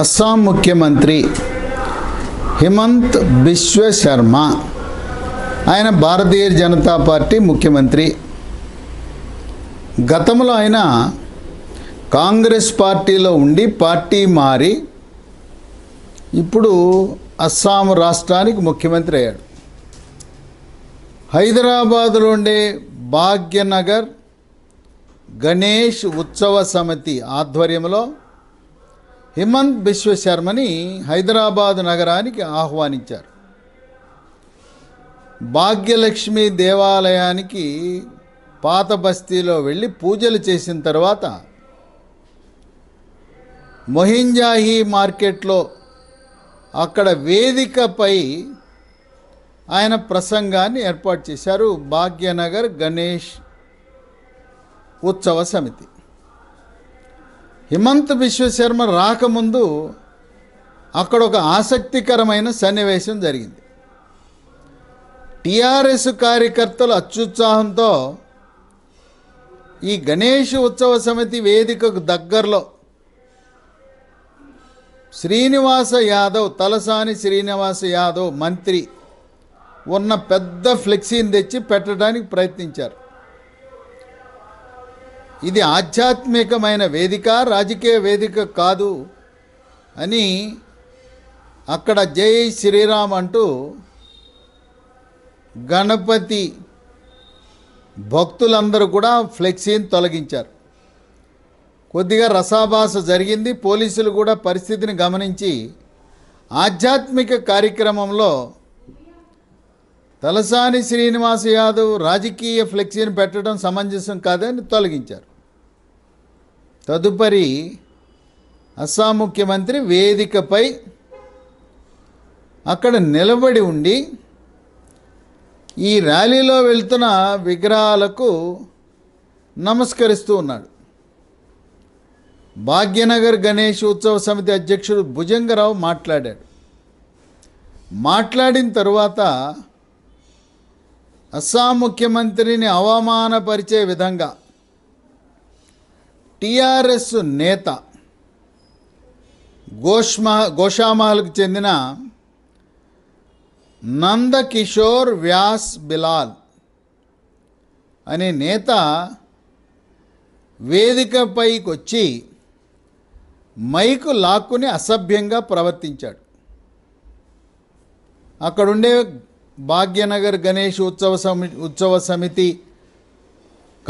అస్సాం ముఖ్యమంత్రి హిమంత్ బిశ్వ శర్మ ఆయన భారతీయ జనతా పార్టీ ముఖ్యమంత్రి గతంలో ఆయన కాంగ్రెస్ పార్టీలో ఉండి పార్టీ మారి ఇప్పుడు అస్సాం రాష్ట్రానికి ముఖ్యమంత్రి అయ్యాడు హైదరాబాదులో ఉండే భాగ్యనగర్ గణేష్ ఉత్సవ సమితి ఆధ్వర్యంలో హిమంత్ బిశ్వశర్మని హైదరాబాద్ నగరానికి ఆహ్వానించారు భాగ్యలక్ష్మి దేవాలయానికి పాత బస్తీలో వెళ్ళి పూజలు చేసిన తర్వాత మొహింజాహీ మార్కెట్లో అక్కడ వేదికపై ఆయన ప్రసంగాన్ని ఏర్పాటు చేశారు భాగ్యనగర్ గణేష్ ఉత్సవ సమితి హిమంత్ విశ్వశర్మ రాకముందు అక్కడ ఒక ఆసక్తికరమైన సన్నివేశం జరిగింది టిఆర్ఎస్ కార్యకర్తలు అత్యుత్సాహంతో ఈ గణేష్ ఉత్సవ సమితి వేదికకు దగ్గరలో శ్రీనివాస యాదవ్ తలసాని శ్రీనివాస యాదవ్ మంత్రి ఉన్న పెద్ద ఫ్లెక్సీని తెచ్చి పెట్టడానికి ప్రయత్నించారు ఇది ఆధ్యాత్మికమైన వేదిక రాజకీయ వేదిక కాదు అని అక్కడ జై శ్రీరామ్ అంటూ గణపతి భక్తులందరూ కూడా ఫ్లెక్సీని తొలగించారు కొద్దిగా రసాభాస జరిగింది పోలీసులు కూడా పరిస్థితిని గమనించి ఆధ్యాత్మిక కార్యక్రమంలో తలసాని శ్రీనివాస్ యాదవ్ రాజకీయ ఫ్లెక్సీని పెట్టడం సమంజసం కాదని తొలగించారు తదుపరి అస్సాం ముఖ్యమంత్రి వేదికపై అక్కడ నిలబడి ఉండి ఈ ర్యాలీలో వెళ్తున్న విగ్రహాలకు నమస్కరిస్తూ ఉన్నాడు భాగ్యనగర్ గణేష్ ఉత్సవ సమితి అధ్యక్షుడు భుజంగరావు మాట్లాడాడు మాట్లాడిన తరువాత అస్సాం ముఖ్యమంత్రిని అవమానపరిచే విధంగా టిఆర్ఎస్ నేత గోష్మా గోషామహల్కు చెందిన నందకిషోర్ వ్యాస్ బిలాల్ అనే నేత వేదికపైకి వచ్చి మైకు లాక్కుని అసభ్యంగా ప్రవర్తించాడు అక్కడుండే భాగ్యనగర్ గణేష్ ఉత్సవ సమి ఉత్సవ సమితి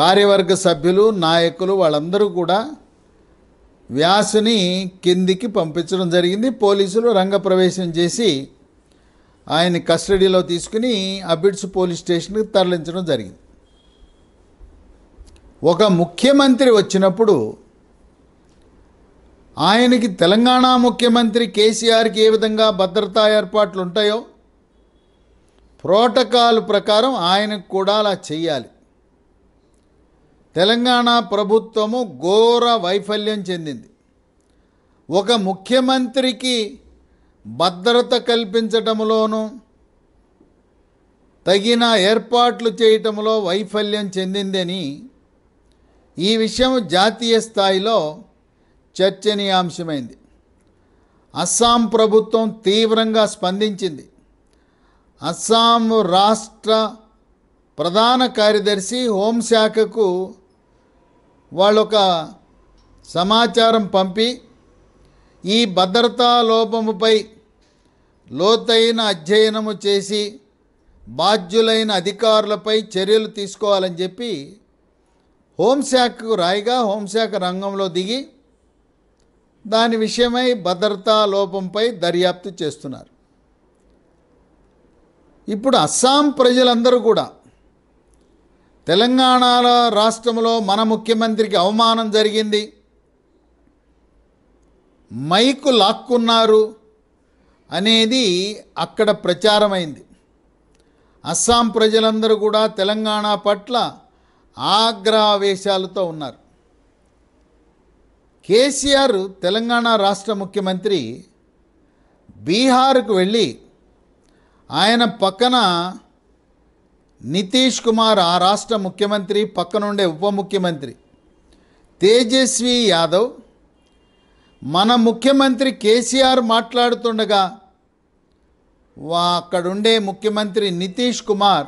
కార్యవర్గ సభ్యులు నాయకులు వాళ్ళందరూ కూడా వ్యాసుని కిందికి పంపించడం జరిగింది పోలీసులు రంగప్రవేశం చేసి ఆయన కస్టడీలో తీసుకుని అబిడ్స్ పోలీస్ స్టేషన్కి తరలించడం జరిగింది ఒక ముఖ్యమంత్రి వచ్చినప్పుడు ఆయనకి తెలంగాణ ముఖ్యమంత్రి కేసీఆర్కి ఏ విధంగా భద్రతా ఏర్పాట్లు ఉంటాయో ప్రోటోకాల్ ప్రకారం ఆయనకు కూడా అలా చేయాలి తెలంగాణ ప్రభుత్వము ఘోర వైఫల్యం చెందింది ఒక ముఖ్యమంత్రికి భద్రత కల్పించటంలోనూ తగిన ఏర్పాట్లు చేయటంలో వైఫల్యం చెందిందని ఈ విషయం జాతీయ స్థాయిలో చర్చనీయాంశమైంది అస్సాం ప్రభుత్వం తీవ్రంగా స్పందించింది అస్సాం రాష్ట్ర ప్రధాన కార్యదర్శి హోంశాఖకు వాళ్ళొక సమాచారం పంపి ఈ భద్రతా లోపముపై లోతైన అధ్యయనము చేసి బాధ్యులైన అధికారులపై చర్యలు తీసుకోవాలని చెప్పి హోంశాఖకు రాయిగా హోంశాఖ రంగంలో దిగి దాని విషయమై భద్రతా లోపంపై దర్యాప్తు చేస్తున్నారు ఇప్పుడు అస్సాం ప్రజలందరూ కూడా తెలంగాణ రాష్ట్రంలో మన ముఖ్యమంత్రికి అవమానం జరిగింది మైకు లాక్కున్నారు అనేది అక్కడ ప్రచారమైంది అస్సాం ప్రజలందరూ కూడా తెలంగాణ పట్ల ఆగ్రహవేశాలతో ఉన్నారు కేసీఆర్ తెలంగాణ రాష్ట్ర ముఖ్యమంత్రి బీహార్కు వెళ్ళి ఆయన పక్కన నితీష్ కుమార్ ఆ రాష్ట్ర ముఖ్యమంత్రి పక్కనుండే ఉప ముఖ్యమంత్రి తేజస్వి యాదవ్ మన ముఖ్యమంత్రి కేసీఆర్ మాట్లాడుతుండగా వా అక్కడుండే ముఖ్యమంత్రి నితీష్ కుమార్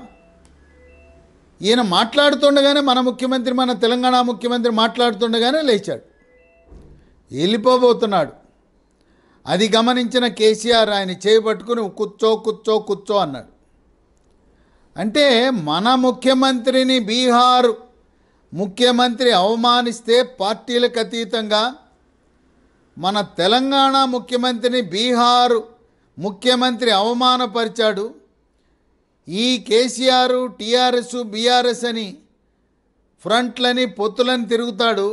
ఈయన మాట్లాడుతుండగానే మన ముఖ్యమంత్రి మన తెలంగాణ ముఖ్యమంత్రి మాట్లాడుతుండగానే లేచాడు వెళ్ళిపోబోతున్నాడు అది గమనించిన కేసీఆర్ ఆయన చేపట్టుకుని కూర్చో కూర్చో కూర్చో అన్నాడు అంటే మన ముఖ్యమంత్రిని బీహార్ ముఖ్యమంత్రి అవమానిస్తే పార్టీలకు అతీతంగా మన తెలంగాణ ముఖ్యమంత్రిని బీహార్ ముఖ్యమంత్రి అవమానపరిచాడు ఈ కేసీఆర్ టీఆర్ఎస్ బీఆర్ఎస్ అని ఫ్రంట్లని పొత్తులని తిరుగుతాడు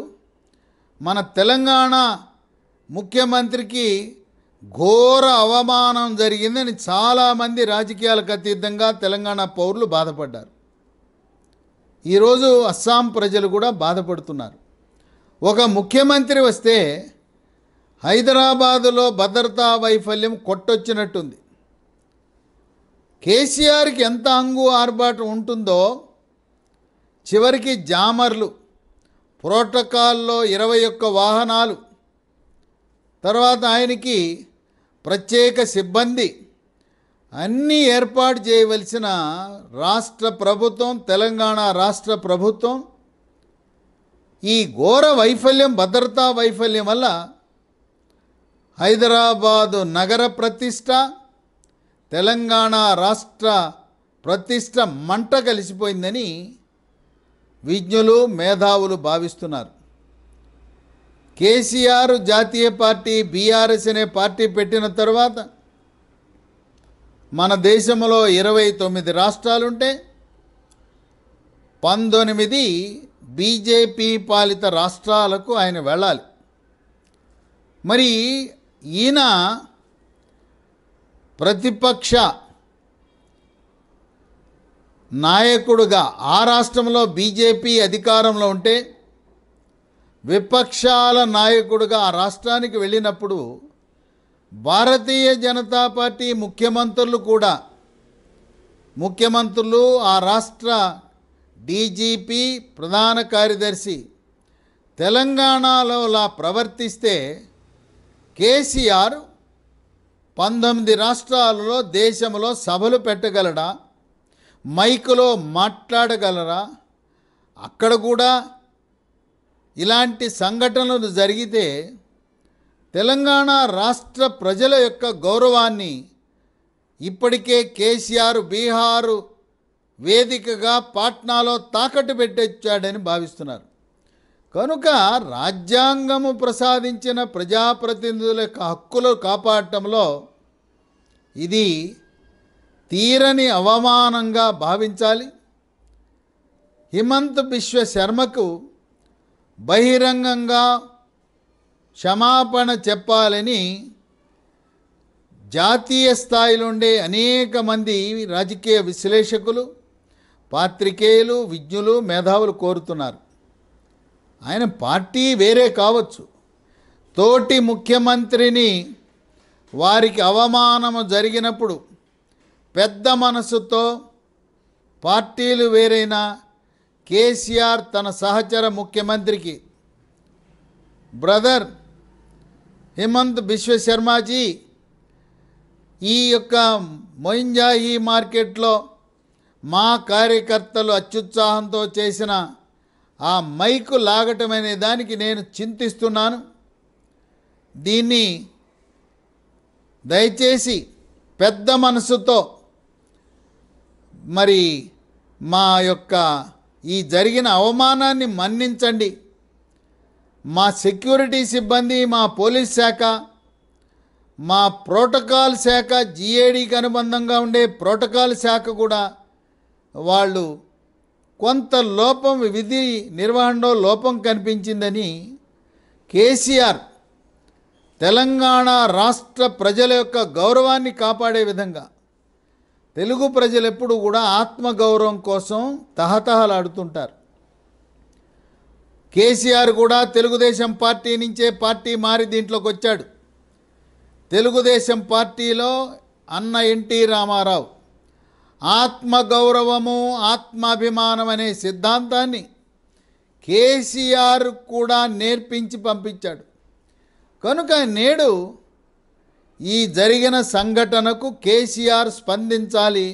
మన తెలంగాణ ముఖ్యమంత్రికి ఘోర అవమానం జరిగిందని చాలామంది రాజకీయాలకు అతీతంగా తెలంగాణ పౌరులు బాధపడ్డారు ఈరోజు అస్సాం ప్రజలు కూడా బాధపడుతున్నారు ఒక ముఖ్యమంత్రి వస్తే హైదరాబాదులో భద్రతా వైఫల్యం కొట్టొచ్చినట్టుంది కేసీఆర్కి ఎంత అంగు ఆర్భాటం ఉంటుందో చివరికి జామర్లు ప్రోటోకాల్లో ఇరవై ఒక్క వాహనాలు తర్వాత ఆయనకి ప్రత్యేక సిబ్బంది అన్నీ ఏర్పాటు చేయవలసిన రాష్ట్ర ప్రభుత్వం తెలంగాణ రాష్ట్ర ప్రభుత్వం ఈ ఘోర వైఫల్యం భద్రతా వైఫల్యం వల్ల హైదరాబాదు నగర ప్రతిష్ట తెలంగాణ రాష్ట్ర ప్రతిష్ట మంట కలిసిపోయిందని విజ్ఞులు మేధావులు భావిస్తున్నారు కేసీఆర్ జాతీయ పార్టీ బీఆర్ఎస్ అనే పార్టీ పెట్టిన తర్వాత మన దేశంలో ఇరవై తొమ్మిది రాష్ట్రాలుంటే పంతొమ్మిది బీజేపీ పాలిత రాష్ట్రాలకు ఆయన వెళ్ళాలి మరి ఈయన ప్రతిపక్ష నాయకుడుగా ఆ రాష్ట్రంలో బీజేపీ అధికారంలో ఉంటే విపక్షాల నాయకుడుగా ఆ రాష్ట్రానికి వెళ్ళినప్పుడు భారతీయ జనతా పార్టీ ముఖ్యమంత్రులు కూడా ముఖ్యమంత్రులు ఆ రాష్ట్ర డీజీపీ ప్రధాన కార్యదర్శి తెలంగాణలో ప్రవర్తిస్తే కేసీఆర్ పంతొమ్మిది రాష్ట్రాలలో దేశంలో సభలు పెట్టగలడా మైకులో మాట్లాడగలరా అక్కడ కూడా ఇలాంటి సంఘటనలు జరిగితే తెలంగాణ రాష్ట్ర ప్రజల యొక్క గౌరవాన్ని ఇప్పటికే కేసీఆర్ బీహారు వేదికగా పాట్నాలో తాకట్టు పెట్టొచ్చాడని భావిస్తున్నారు కనుక రాజ్యాంగము ప్రసాదించిన ప్రజాప్రతినిధుల యొక్క హక్కులు కాపాడటంలో ఇది తీరని అవమానంగా భావించాలి హిమంత్ బిశ్వ శర్మకు బహిరంగంగా క్షమాపణ చెప్పాలని జాతీయ స్థాయిలో ఉండే అనేక మంది రాజకీయ విశ్లేషకులు పాత్రికేయులు విజ్ఞులు మేధావులు కోరుతున్నారు ఆయన పార్టీ వేరే కావచ్చు తోటి ముఖ్యమంత్రిని వారికి అవమానము జరిగినప్పుడు పెద్ద మనసుతో పార్టీలు వేరైనా కేసీఆర్ తన సహచర ముఖ్యమంత్రికి బ్రదర్ హిమంత్ బిశ్వశర్మాజీ ఈ యొక్క మొయింజాయి మార్కెట్లో మా కార్యకర్తలు అత్యుత్సాహంతో చేసిన ఆ మైకు అనే దానికి నేను చింతిస్తున్నాను దీన్ని దయచేసి పెద్ద మనసుతో మరి మా యొక్క ఈ జరిగిన అవమానాన్ని మన్నించండి మా సెక్యూరిటీ సిబ్బంది మా పోలీస్ శాఖ మా ప్రోటోకాల్ శాఖ జిఏడికి అనుబంధంగా ఉండే ప్రోటోకాల్ శాఖ కూడా వాళ్ళు కొంత లోపం విధి నిర్వహణలో లోపం కనిపించిందని కేసీఆర్ తెలంగాణ రాష్ట్ర ప్రజల యొక్క గౌరవాన్ని కాపాడే విధంగా తెలుగు ప్రజలు ఎప్పుడు కూడా ఆత్మగౌరవం కోసం తహతహలాడుతుంటారు కేసీఆర్ కూడా తెలుగుదేశం పార్టీ నుంచే పార్టీ మారి దీంట్లోకి వచ్చాడు తెలుగుదేశం పార్టీలో అన్న ఎన్టీ రామారావు ఆత్మగౌరవము ఆత్మాభిమానం అనే సిద్ధాంతాన్ని కేసీఆర్ కూడా నేర్పించి పంపించాడు కనుక నేడు ఈ జరిగిన సంఘటనకు కేసీఆర్ స్పందించాలి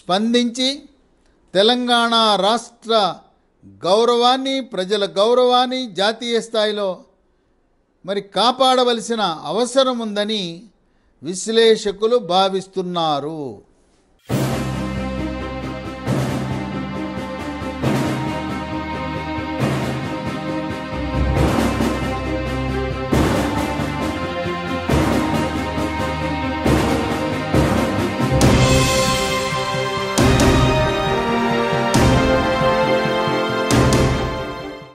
స్పందించి తెలంగాణ రాష్ట్ర గౌరవాన్ని ప్రజల గౌరవాన్ని జాతీయ స్థాయిలో మరి కాపాడవలసిన అవసరం ఉందని విశ్లేషకులు భావిస్తున్నారు